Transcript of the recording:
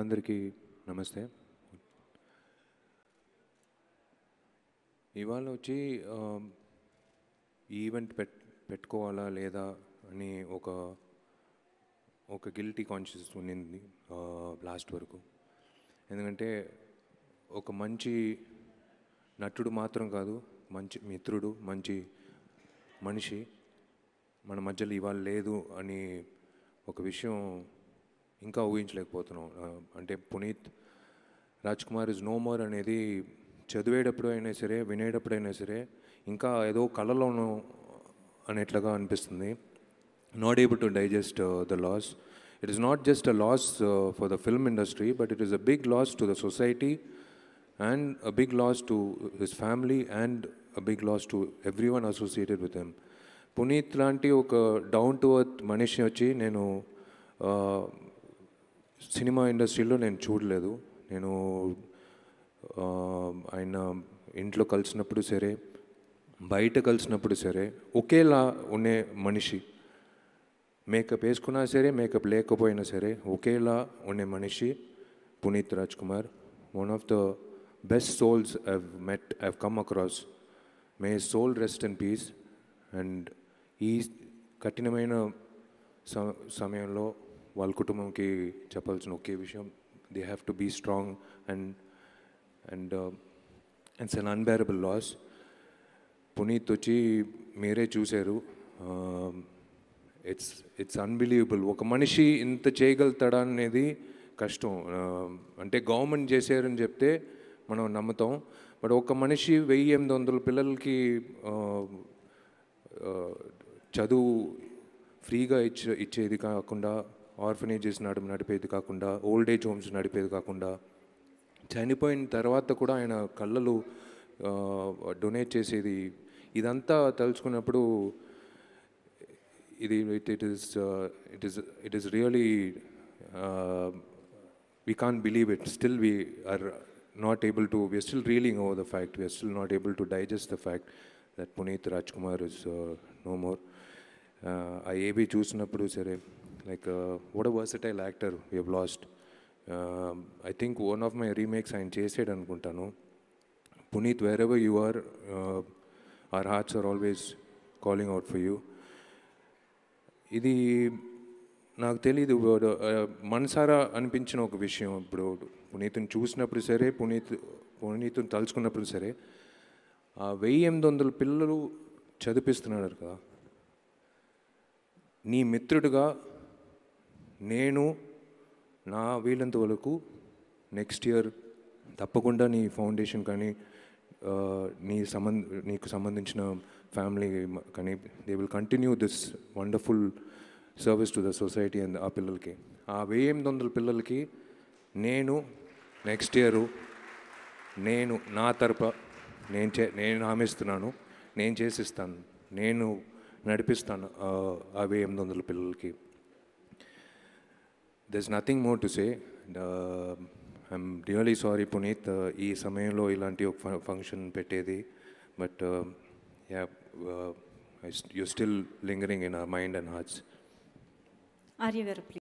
అందరికీ నమస్తే ఇవాళ వచ్చి ఈవెంట్ పెట్ పెట్టుకోవాలా లేదా అని ఒక ఒక గిల్టీ కాన్షియస్ ఉండింది లాస్ట్ వరకు ఎందుకంటే ఒక మంచి నటుడు మాత్రం కాదు మంచి మిత్రుడు మంచి మనిషి మన మధ్యలో ఇవాళ లేదు అని ఒక విషయం ఇంకా ఊహించలేకపోతున్నాం అంటే Puneeth Raj Kumar is no more అనేది చదివేటప్పుడు అయినా సరే వినేటప్పుడైనా సరే ఇంకా ఏదో కళలోనూ అనేట్లుగా అనిపిస్తుంది not able to digest the loss it is not just a loss for the film industry but it is a big loss to the society and a big loss to his family and a big loss to everyone associated with him Puneeth లాంటి ఒక down to earth మనిషి వచ్చి నేను cinema ఇండస్ట్రీలో నేను చూడలేదు నేను ఆయన ఇంట్లో కలిసినప్పుడు సరే బయట కలిసినప్పుడు సరే ఒకేలా ఉండే మనిషి మేకప్ వేసుకున్నా సరే మేకప్ లేకపోయినా సరే ఒకేలా ఉండే మనిషి Puneeth Raj Kumar one of the best souls I've met I've come across may soul rest and peace and ఈ కఠినమైన సమయంలో వాళ్ళ కుటుంబంకి చెప్పాల్సిన ఒకే విషయం they have to be strong and and it's un unbearable loss Puneeth వచ్చి మీరే చూశారు ఇట్స్ ఇట్స్ అన్బిలీవబుల్ ఒక మనిషి ఇంత చేయగలుగుతాడా అనేది కష్టం um, అంటే గవర్నమెంట్ చేశారని చెప్తే మనం నమ్ముతాం బట్ ఒక మనిషి వెయ్యి ఎనిమిది వందల పిల్లలకి um, uh, చదువు ఫ్రీగా ఇచ్చే ఇచ్చేది కాకుండా ఆర్ఫనేజెస్ నడు నడిపేది కాకుండా ఓల్డ్ ఏజ్ హోమ్స్ నడిపేది కాకుండా చనిపోయిన తర్వాత కూడా ఆయన కళ్ళలు డొనేట్ చేసేది ఇదంతా తలుచుకున్నప్పుడు ఇది it it is it is it is really we can believe it still we are not able to we're still reeling over the fact we're still not able to digest the fact that Puneeth Raj Kumar is no more ఆ ఏబీ చూసినప్పుడు సరే like what uh, what a versatile actor last I think one of my remakes ఆయన చేసాడు అనుకుంటాను Puneeth wherever you are are hearts are always calling out for you ఇది నాకు తెలీదు uh, మనసారా అనిపించిన ఒక విషయం ఇప్పుడు పునీతుని చూసినప్పుడు సరే పునీత్ పునీతుని తలుచుకున్నప్పుడు సరే ఆ వెయ్యి ఎనిమిది వందల పిల్లలు చదివిస్తున్నాడు కదా నీ మిత్రుడిగా నేను నా వీలంత వరకు నెక్స్ట్ ఇయర్ తప్పకుండా నీ ఫౌండేషన్ కానీ నీ సంబంధ నీకు సంబంధించిన ఫ్యామిలీ కానీ they will continue this wonderful service to the society and ఆ పిల్లలకి ఆ వెయ్యి ఎనిమిది వందల పిల్లలకి నేను నెక్స్ట్ ఇయర్ నేను నా తరపు నేను చే నేను హామీస్తున్నాను నేను చేసిస్తాను నేను నడిపిస్తాను ఆ వెయ్యి ఎనిమిది వందల పిల్లలకి There's nothing more to say. I'm really sorry, Puneet. ee samayamlo ilanti oka function pettedi. But uh, yeah, you uh, you're still lingering in our mind and hearts. Arya please.